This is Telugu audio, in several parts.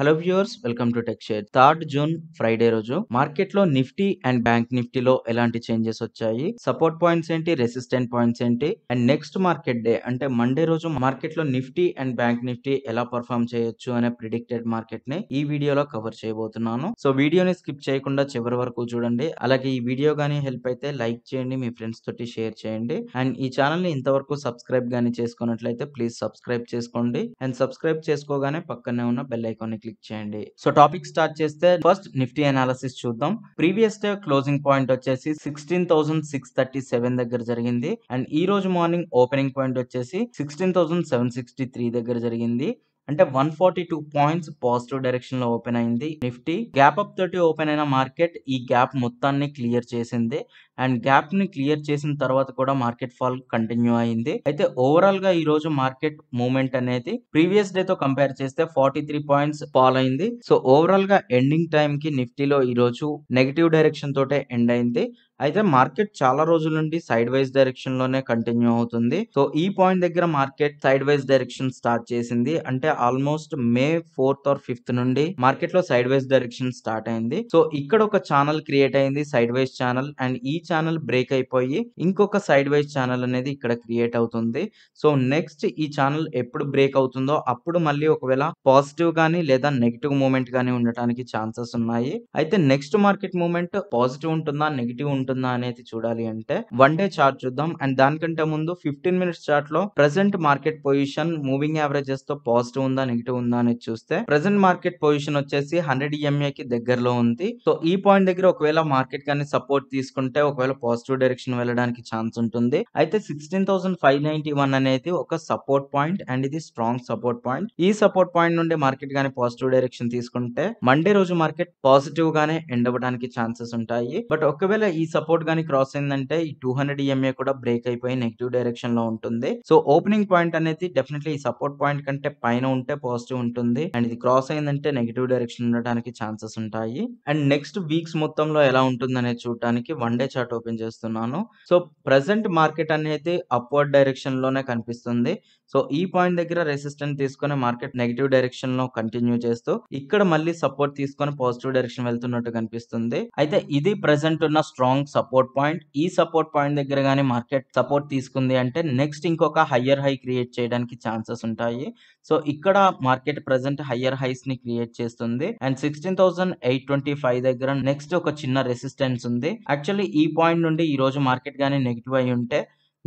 hello viewers welcome to Tech Share third June Friday రోజు మార్కెట్ లో నిఫ్టీ అండ్ బ్యాంక్ నిఫ్టీ లో ఎలాంటి చేంజెస్ వచ్చాయి సపోర్ట్ పాయింట్స్ ఏంటి రెసిస్టెంట్ పాయింట్స్ ఏంటి అండ్ నెక్స్ట్ మార్కెట్ డే అంటే మండే రోజు మార్కెట్ లో నిఫ్టీ అండ్ బ్యాంక్ నిఫ్టీ ఎలా పర్ఫామ్ చేయొచ్చు అనే ప్రిడిక్టెడ్ మార్కెట్ ని ఈ వీడియోలో కవర్ చేయబోతున్నాను సో వీడియోని స్కిప్ చేయకుండా చివరి వరకు చూడండి అలాగే ఈ వీడియో గానీ హెల్ప్ అయితే లైక్ చేయండి మీ ఫ్రెండ్స్ తోటి షేర్ చేయండి అండ్ ఈ ఛానల్ ని ఇంతవరకు సబ్స్క్రైబ్ గానీ చేసుకున్నట్లయితే ప్లీజ్ సబ్స్క్రైబ్ చేసుకోండి అండ్ సబ్స్క్రైబ్ చేసుకోగానే పక్కనే ఉన్న బెల్ ఐకాన్ క్లిక్ చేయండి సో టాపిక్ స్టార్ట్ చేస్తే ఫస్ట్ నిఫ్టీ అనాలిసిస్ చూద్దాం ప్రీవియస్ డే క్లోజింగ్ పాయింట్ వచ్చేసి sixteen thousand six thirty seven దగ్గర జరిగింది అండ్ ఈ రోజు మార్నింగ్ ఓపెనింగ్ పాయింట్ వచ్చేసి sixteen thousand seven sixty three దగ్గర జరిగింది అంటే one forty two points positive direction లో ఓపెన్ అయింది నిఫ్టీ గ్యాప్ అప్ తోటి ఓపెన్ అయిన మార్కెట్ ఈ గ్యాప్ మొత్తాన్ని క్లియర్ చేసింది అండ్ గ్యాప్ ని క్లియర్ చేసిన తర్వాత కూడా మార్కెట్ ఫాల్ కంటిన్యూ అయింది అయితే ఓవరాల్ గా ఈ రోజు మార్కెట్ మూవ్మెంట్ అనేది ప్రీవియస్ డే తో కంపేర్ చేస్తే ఫార్టీ త్రీ పాయింట్స్ ఫాల్ అయింది సో ఓవరాల్ గా ఎండింగ్ టైం కి నిఫ్టీలో ఈ రోజు నెగిటివ్ డైరెక్షన్ తోటే ఎండ్ అయింది అయితే మార్కెట్ చాలా రోజుల నుండి సైడ్ వైజ్ డైరెక్షన్ లోనే కంటిన్యూ అవుతుంది సో ఈ పాయింట్ దగ్గర market side wise direction start చేసింది అంటే almost May fourth or fifth నుండి మార్కెట్ లో సైడ్ వైజ్ డైరెక్షన్ స్టార్ట్ అయింది సో ఇక్కడ ఒక ఛానల్ క్రియేట్ అయింది సైడ్ వైజ్ ఛానల్ అండ్ ఈ ఛానల్ బ్రేక్ అయిపోయి ఇంకొక సైడ్ వైజ్ ఛానల్ అనేది ఇక్కడ క్రియేట్ అవుతుంది సో నెక్స్ట్ ఈ ఛానల్ ఎప్పుడు బ్రేక్ అవుతుందో అప్పుడు మళ్ళీ ఒకవేళ పాజిటివ్ గానీ లేదా నెగిటివ్ మూమెంట్ కానీ ఉండటానికి ఛాన్సెస్ ఉన్నాయి అయితే నెక్స్ట్ మార్కెట్ మూమెంట్ పాజిటివ్ ఉంటుందా నెగిటివ్ ఉంటుందా అనేది చూడాలి అంటే వన్ డే చార్ట్ చూద్దాం అండ్ దానికంటే ముందు ఫిఫ్టీన్ మినిట్స్ చార్ట్ లో present market position moving averages తో పాజిటివ్ ఉందా నెగిటివ్ ఉందా అనేది చూస్తే ప్రెసెంట్ మార్కెట్ పొజిషన్ వచ్చేసి హండ్రెడ్ ఈఎంఏ కి దగ్గరలో ఉంది సో ఈ పాయింట్ దగ్గర ఒకవేళ మార్కెట్ కానీ సపోర్ట్ తీసుకుంటే ఒకవేళ పాజిటివ్ డైరెక్షన్ వెళ్ళడానికి ఛాన్స్ ఉంటుంది అయితే sixteen thousand five ninety one అనేది ఒక సపోర్ట్ పాయింట్ అండ్ ఇది స్ట్రాంగ్ సపోర్ట్ పాయింట్ ఈ సపోర్ట్ పాయింట్ నుండి మార్కెట్ కానీ పాజిటివ్ డైరెక్షన్ తీసుకుంటే మండే రోజు మార్కెట్ పాజిటివ్ గానే ఎండవడానికి ఛాన్సెస్ ఉంటాయి బట్ ఒకవేళ ఈ సపోర్ట్ కానీ క్రాస్ అయిందంటే ఈ టూ హండ్రెడ్ ఈఎంఏ e కూడా బ్రేక్ అయిపోయి నెగిటివ్ డైరెక్షన్ లో ఉంటుంది సో ఓపెనింగ్ పాయింట్ అనేది డెఫినెట్లీ ఈ సపోర్ట్ పాయింట్ కంటే పైన ఉంటే పాజిటివ్ ఉంటుంది అండ్ ఇది క్రాస్ అయిందంటే నెగిటివ్ డైరెక్షన్ ఉండడానికి ఛాన్సెస్ ఉంటాయి అండ్ నెక్స్ట్ వీక్స్ మొత్తంలో ఎలా అనేది చూడటానికి వన్ డే చార్ట్ ఓపెన్ చేస్తున్నాను సో ప్రజెంట్ మార్కెట్ అనేది అప్వర్డ్ డైరెక్షన్ లోనే కనిపిస్తుంది సో ఈ పాయింట్ దగ్గర రెసిస్టెంట్ తీసుకొని మార్కెట్ నెగిటివ్ డైరెక్షన్ లో కంటిన్యూ చేస్తూ ఇక్కడ మళ్ళీ సపోర్ట్ తీసుకొని పాజిటివ్ డైరెక్షన్ వెళ్తున్నట్టు కనిపిస్తుంది అయితే ఇది ప్రెసెంట్ ఉన్న స్ట్రాంగ్ సపోర్ట్ పాయింట్ ఈ సపోర్ట్ పాయింట్ దగ్గర గానీ మార్కెట్ సపోర్ట్ తీసుకుంది అంటే నెక్స్ట్ ఇంకొక హయ్యర్ హై క్రియేట్ చేయడానికి ఛాన్సెస్ ఉంటాయి సో ఇక్కడ మార్కెట్ ప్రెసెంట్ హయ్యర్ హైస్ ని క్రియేట్ చేస్తుంది and sixteen thousand eight twenty five దగ్గర నెక్స్ట్ ఒక చిన్న రెసిస్టెన్స్ ఉంది యాక్చువల్లీ ఈ పాయింట్ నుండి ఈ రోజు మార్కెట్ కానీ నెగిటివ్ అయి ఉంటే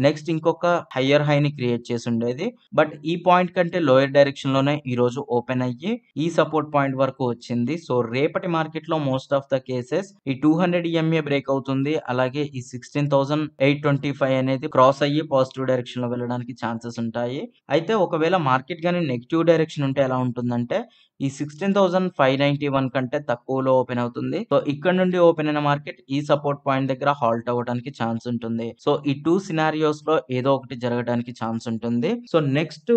నెక్స్ట్ ఇంకొక హయ్యర్ హైని క్రియేట్ చేసి ఉండేది బట్ ఈ పాయింట్ కంటే లోయర్ డైరెక్షన్ లోనే ఈ రోజు ఓపెన్ అయ్యి ఈ సపోర్ట్ పాయింట్ వరకు వచ్చింది సో రేపటి మార్కెట్ లో మోస్ట్ ఆఫ్ ద కేసెస్ ఈ టూ హండ్రెడ్ ఎంఏ బ్రేక్ అవుతుంది అలాగే ఈ sixteen thousand eight twenty five అనేది క్రాస్ అయ్యి పాజిటివ్ డైరెక్షన్ లో వెళ్ళడానికి ఛాన్సెస్ ఉంటాయి అయితే ఒకవేళ మార్కెట్ కానీ నెగిటివ్ డైరెక్షన్ ఉంటే ఎలా ఉంటుందంటే ఈ sixteen thousand five ninety one కంటే తక్కువలో ఓపెన్ అవుతుంది సో ఇక్కడ నుండి ఓపెన్ అయిన మార్కెట్ ఈ సపోర్ట్ పాయింట్ దగ్గర హాల్ట్ అవ్వడానికి ఛాన్స్ ఉంటుంది సో ఈ టూ సినారియో సినారియోస్ లో ఏదో ఒకటి జరగడానికి ఛాన్స్ ఉంటుంది so next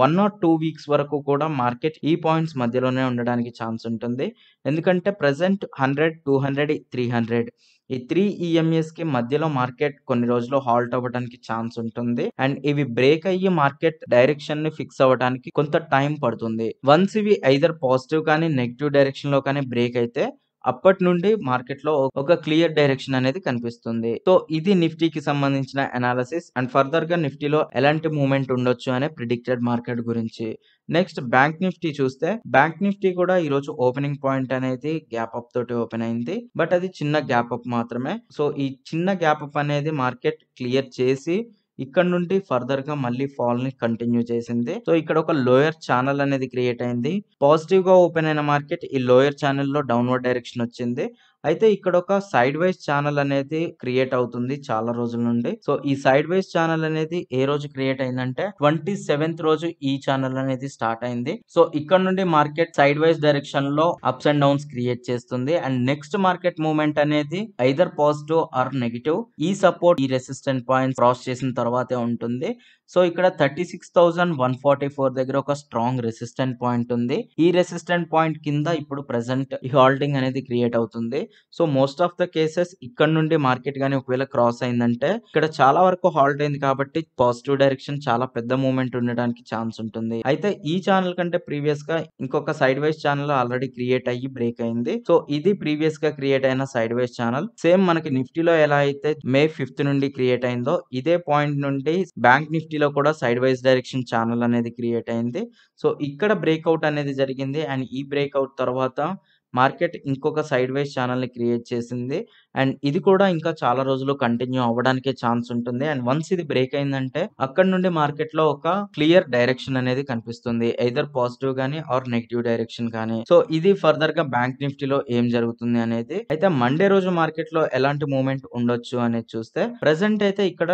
one or two weeks వరకు కూడా మార్కెట్ ఈ పాయింట్స్ మధ్యలోనే ఉండడానికి ఛాన్స్ ఉంటుంది ఎందుకంటే present hundred two hundred three hundred ఈ త్రీ ఈఎంఎస్కి e మధ్యలో మార్కెట్ కొన్ని రోజులు హాల్ట్ అవ్వడానికి ఛాన్స్ ఉంటుంది అండ్ ఇవి బ్రేక్ అయ్యి మార్కెట్ డైరెక్షన్ ని ఫిక్స్ అవ్వడానికి కొంత టైం పడుతుంది వన్స్ ఇవి ఐదర్ పాజిటివ్ కానీ నెగిటివ్ డైరెక్షన్ లో కానీ బ్రేక్ అయితే అప్పటి నుండి మార్కెట్ లో ఒక క్లియర్ డైరెక్షన్ అనేది కనిపిస్తుంది సో ఇది నిఫ్టీ కి సంబంధించిన అనాలిసిస్ అండ్ ఫర్దర్ గా నిఫ్టీ లో ఎలాంటి మూమెంట్ ఉండొచ్చు అనే ప్రిడిక్టెడ్ మార్కెట్ గురించి నెక్స్ట్ బ్యాంక్ నిఫ్టీ చూస్తే బ్యాంక్ నిఫ్టీ కూడా ఈ రోజు ఓపెనింగ్ పాయింట్ అనేది గ్యాప్ అప్ తోటి ఓపెన్ అయింది బట్ అది చిన్న గ్యాప్ అప్ మాత్రమే సో ఈ చిన్న గ్యాప్ అప్ అనేది మార్కెట్ క్లియర్ చేసి ఇక్కడ నుండి ఫర్దర్ గా మళ్ళీ ఫాల్ ని కంటిన్యూ చేసింది సో ఇక్కడ ఒక లోయర్ ఛానల్ అనేది క్రియేట్ అయింది పాజిటివ్ గా ఓపెన్ అయిన మార్కెట్ ఈ లోయర్ ఛానల్ లో డౌన్వర్డ్ డైరెక్షన్ వచ్చింది అయితే ఇక్కడ ఒక సైడ్ వైజ్ ఛానల్ అనేది క్రియేట్ అవుతుంది చాలా రోజుల నుండి సో ఈ సైడ్ వైజ్ ఛానల్ అనేది ఏ రోజు క్రియేట్ అయిందంటే ట్వంటీ సెవెంత్ రోజు ఈ ఛానల్ అనేది స్టార్ట్ అయింది సో ఇక్కడ నుండి మార్కెట్ సైడ్ వైజ్ డైరెక్షన్ లో అప్స్ అండ్ డౌన్స్ క్రియేట్ చేస్తుంది అండ్ నెక్స్ట్ మార్కెట్ మూవ్మెంట్ అనేది ఐదర్ పాజిటివ్ ఆర్ నెగిటివ్ ఈ సపోర్ట్ ఈ రెసిస్టెంట్ పాయింట్ క్రాస్ చేసిన తర్వాతే ఉంటుంది సో ఇక్కడ thirty six thousand one forty four దగ్గర ఒక స్ట్రాంగ్ రెసిస్టెంట్ పాయింట్ ఉంది ఈ రెసిస్టెంట్ పాయింట్ కింద ఇప్పుడు ప్రెసెంట్ హోల్డింగ్ అనేది క్రియేట్ అవుతుంది so most of the cases ఇక్కడ నుండి మార్కెట్ కానీ ఒకవేళ క్రాస్ అయిందంటే ఇక్కడ చాలా వరకు హాల్ట్ అయింది కాబట్టి పాజిటివ్ డైరెక్షన్ చాలా పెద్ద మూమెంట్ ఉండడానికి ఛాన్స్ ఉంటుంది అయితే ఈ ఛానల్ కంటే ప్రీవియస్ గా ఇంకొక sidewise channel already create అయ్యి బ్రేక్ అయింది సో ఇది ప్రీవియస్ గా క్రియేట్ అయిన సైడ్ వైస్ ఛానల్ సేమ్ మనకి నిఫ్టీలో ఎలా అయితే మే ఫిఫ్త్ నుండి క్రియేట్ అయిందో ఇదే పాయింట్ నుండి బ్యాంక్ నిఫ్టీ ఈసీలో కూడా సైడ్ వైజ్ డైరెక్షన్ ఛానల్ అనేది క్రియేట్ అయింది సో ఇక్కడ బ్రేక్అవుట్ అనేది జరిగింది అండ్ ఈ బ్రేక్అవుట్ తర్వాత మార్కెట్ ఇంకొక సైడ్ వైజ్ ఛానల్ని క్రియేట్ చేసింది అండ్ ఇది కూడా ఇంకా చాలా రోజులు కంటిన్యూ అవ్వడానికే ఛాన్స్ ఉంటుంది అండ్ వన్స్ ఇది బ్రేక్ అయిందంటే అక్కడ నుండి మార్కెట్లో ఒక క్లియర్ డైరెక్షన్ అనేది కనిపిస్తుంది ఎయిదర్ పాజిటివ్ కానీ ఆర్ నెగిటివ్ డైరెక్షన్ కానీ సో ఇది ఫర్దర్ గా బ్యాంక్ నిఫ్టీలో ఏం జరుగుతుంది అనేది అయితే మండే రోజు మార్కెట్ లో ఎలాంటి మూమెంట్ ఉండొచ్చు అనేది చూస్తే ప్రెసెంట్ అయితే ఇక్కడ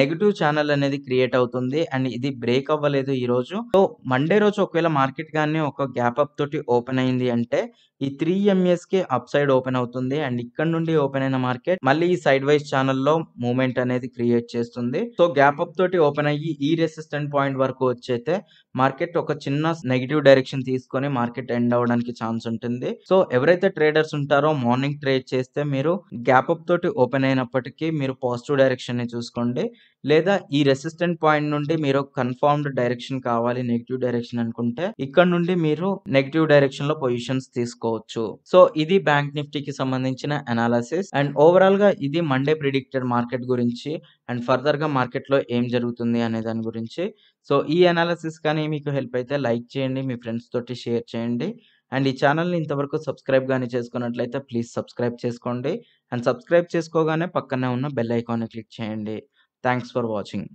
నెగిటివ్ ఛానల్ అనేది క్రియేట్ అవుతుంది అండ్ ఇది బ్రేక్ అవ్వలేదు ఈ రోజు సో మండే రోజు ఒకవేళ మార్కెట్ కానీ ఒక గ్యాప్ అప్ తోటి ఓపెన్ అయింది అంటే ఈ త్రీ ఎంఎస్ కి అప్ సైడ్ ఓపెన్ అవుతుంది అండ్ ఇక్కడ నుండి ఓపెన్ అయిన మార్కెట్ మళ్ళీ ఈ సైడ్ వైజ్ ఛానల్లో మూమెంట్ అనేది క్రియేట్ చేస్తుంది సో గ్యాప్ అప్ తోటి ఓపెన్ అయ్యి ఈ రెసిస్టెంట్ పాయింట్ వరకు వచ్చైతే మార్కెట్ ఒక చిన్న నెగిటివ్ డైరెక్షన్ తీసుకొని మార్కెట్ ఎండ్ అవడానికి ఛాన్స్ ఉంటుంది సో ఎవరైతే ట్రేడర్స్ ఉంటారో మార్నింగ్ ట్రేడ్ చేస్తే మీరు గ్యాప్ అప్ తోటి ఓపెన్ అయినప్పటికీ మీరు పాజిటివ్ డైరెక్షన్ ని చూసుకోండి లేదా ఈ రెసిస్టెంట్ పాయింట్ నుండి మీరు కన్ఫర్మ్డ్ డైరెక్షన్ కావాలి నెగిటివ్ డైరెక్షన్ అనుకుంటే ఇక్కడ నుండి మీరు నెగిటివ్ డైరెక్షన్ లో పొజిషన్స్ తీసుకోవచ్చు సో ఇది బ్యాంక్ నిఫ్టీకి సంబంధించిన అనాలిసిస్ అండ్ ఓవరాల్ గా ఇది మండే ప్రిడిక్టెడ్ మార్కెట్ గురించి అండ్ ఫర్దర్గా మార్కెట్లో ఏం జరుగుతుంది అనే దాని గురించి సో ఈ అనాలిసిస్ కానీ మీకు హెల్ప్ అయితే లైక్ చేయండి మీ ఫ్రెండ్స్ తోటి షేర్ చేయండి అండ్ ఈ ఛానల్ని ఇంతవరకు సబ్స్క్రైబ్ కానీ చేసుకున్నట్లయితే ప్లీజ్ సబ్స్క్రైబ్ చేసుకోండి అండ్ సబ్స్క్రైబ్ చేసుకోగానే పక్కనే ఉన్న బెల్ ఐకాన్ని క్లిక్ చేయండి థ్యాంక్స్ ఫర్ వాచింగ్